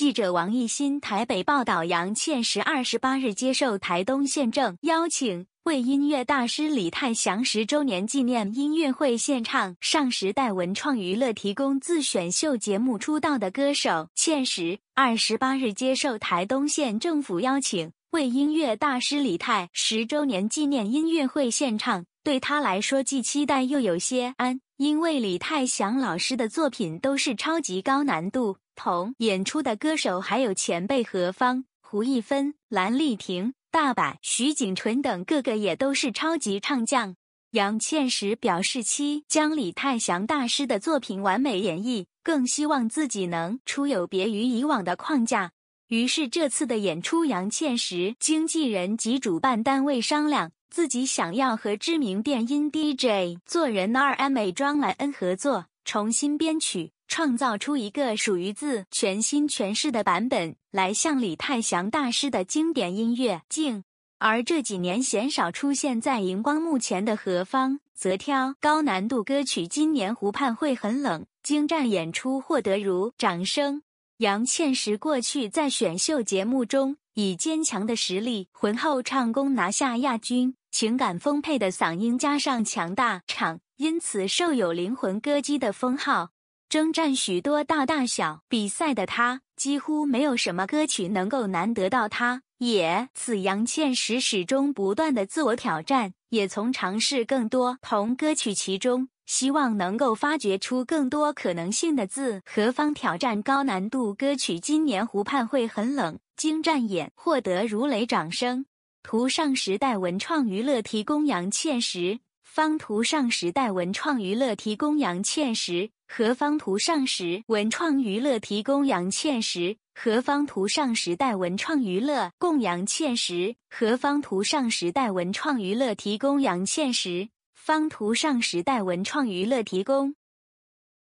记者王艺欣台北报道：杨倩十二十八日接受台东县政邀请，为音乐大师李泰祥十周年纪念音乐会献唱。上时代文创娱乐提供自选秀节目出道的歌手，倩十二十八日接受台东县政府邀请，为音乐大师李泰十周年纪念音乐会献唱。对他来说，既期待又有些安，因为李泰祥老师的作品都是超级高难度。同演出的歌手还有前辈何方、胡一芬、蓝丽婷、大阪、徐景纯等，个个也都是超级唱将。杨倩石表示，期将李泰祥大师的作品完美演绎，更希望自己能出有别于以往的框架。于是这次的演出，杨倩石经纪人及主办单位商量。自己想要和知名电音 DJ、做人 R M、美妆莱恩合作，重新编曲，创造出一个属于自全新诠释的版本，来向李泰祥大师的经典音乐敬。而这几年鲜少出现在荧光幕前的何方，则挑高难度歌曲。今年湖畔会很冷，精湛演出获得如掌声。杨倩石过去在选秀节目中，以坚强的实力、浑厚唱功拿下亚军。情感丰沛的嗓音加上强大场，因此受有“灵魂歌姬”的封号。征战许多大大小比赛的他，几乎没有什么歌曲能够难得到他。也此，杨倩时始终不断的自我挑战，也从尝试更多同歌曲其中，希望能够发掘出更多可能性的字。何方挑战高难度歌曲？今年湖畔会很冷，精湛演获得如雷掌声。图上时代文创娱乐提供杨倩石，方图上时代文创娱乐提供杨倩石，何方图上时文创娱乐提供杨倩石，何方图上时代文创娱乐供杨倩石，何方图上时代文创娱乐提供杨倩石，方图上时代文创娱乐提供。